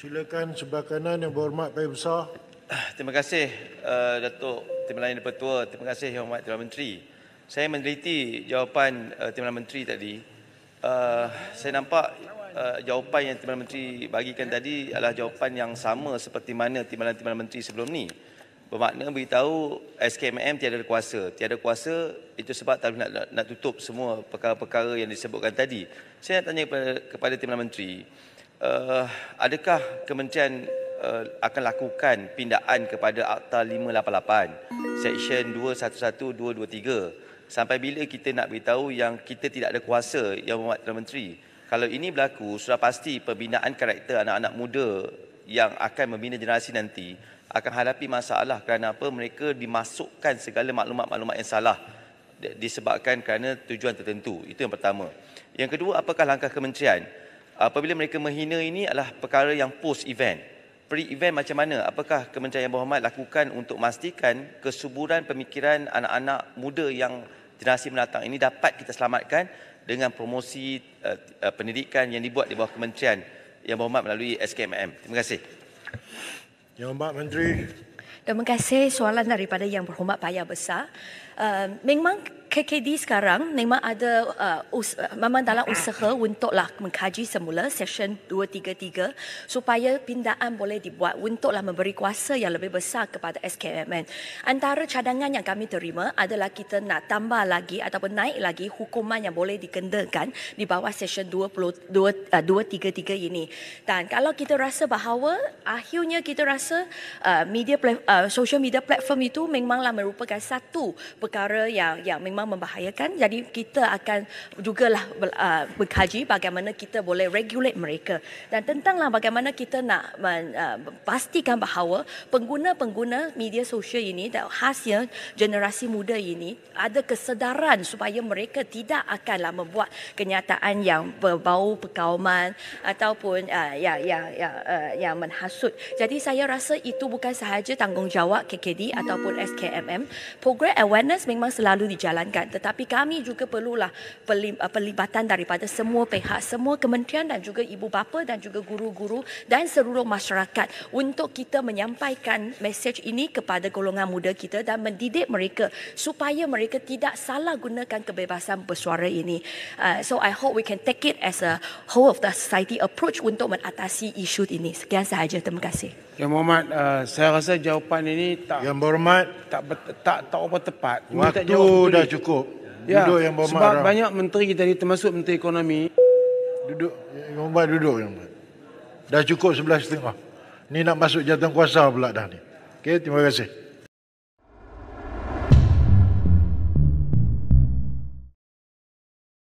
Silakan sebelah kanan yang berhormat Paya Besar. Ah, terima kasih uh, Datuk Timbalan Yang Pertua. Terima kasih Yang Hormat Timbalan Menteri. Saya meneliti jawapan uh, Timbalan Menteri tadi. Uh, saya nampak uh, jawapan yang Timbalan Menteri bagikan tadi adalah jawapan yang sama seperti mana Timbalan-Timbalan Menteri sebelum ni. Bermakna beritahu SKMM tiada kuasa. Tiada kuasa itu sebab tak nak, nak, nak tutup semua perkara-perkara yang disebutkan tadi. Saya nak tanya kepada, kepada Timbalan Menteri uh, adakah kementerian uh, akan lakukan pindaan kepada Akta 588 Section 211-223 sampai bila kita nak beritahu yang kita tidak ada kuasa yang membuat menteri kalau ini berlaku sudah pasti pembinaan karakter anak-anak muda yang akan membina generasi nanti akan hadapi masalah kerana apa mereka dimasukkan segala maklumat-maklumat yang salah disebabkan kerana tujuan tertentu itu yang pertama yang kedua apakah langkah kementerian apabila mereka menghina ini adalah perkara yang post event. Pre event macam mana? Apakah Kementerian Muhammad lakukan untuk memastikan kesuburan pemikiran anak-anak muda yang generasi mendatang ini dapat kita selamatkan dengan promosi uh, uh, pendidikan yang dibuat di bawah Kementerian Yang Berhormat melalui SKMM. Terima kasih. Yang Berhormat Menteri. Terima kasih soalan daripada Yang Berhormat Payah Besar. Uh, memang KKD sekarang memang ada uh, us- uh, memang dalam usaha untuklah mengkaji semula session 233 supaya pindaan boleh dibuat untuklah memberi kuasa yang lebih besar kepada SKMN. Antara cadangan yang kami terima adalah kita nak tambah lagi ataupun naik lagi hukuman yang boleh dikendakan di bawah session 22, uh, 233 ini. Dan kalau kita rasa bahawa akhirnya kita rasa uh, media uh, social media platform itu memanglah merupakan satu perkara yang yang memang memang membahayakan jadi kita akan juga lah uh, berkaji bagaimana kita boleh regulate mereka dan tentanglah bagaimana kita nak uh, pastikan bahawa pengguna-pengguna media sosial ini dan khasnya generasi muda ini ada kesedaran supaya mereka tidak akanlah membuat kenyataan yang berbau pekauman ataupun uh, ya, ya, ya yang ya yang menhasut jadi saya rasa itu bukan sahaja tanggungjawab KKD ataupun SKMM program awareness memang selalu dijalankan dilibatkan tetapi kami juga perlulah uh, pelibatan daripada semua pihak semua kementerian dan juga ibu bapa dan juga guru-guru dan seluruh masyarakat untuk kita menyampaikan mesej ini kepada golongan muda kita dan mendidik mereka supaya mereka tidak salah gunakan kebebasan bersuara ini uh, so i hope we can take it as a whole of the society approach untuk mengatasi isu ini sekian sahaja terima kasih Yang Muhammad uh, saya rasa jawapan ini tak Yang berhormat tak tak tak, tak apa tepat waktu dah cukup cukup. Ya. Duduk yang berhormat. Sebab Rahman. banyak menteri tadi termasuk menteri ekonomi. Duduk. Yang berhormat duduk. Yang Dah cukup sebelah setengah. Ni nak masuk jatuh kuasa pula dah ni. Okey, terima kasih.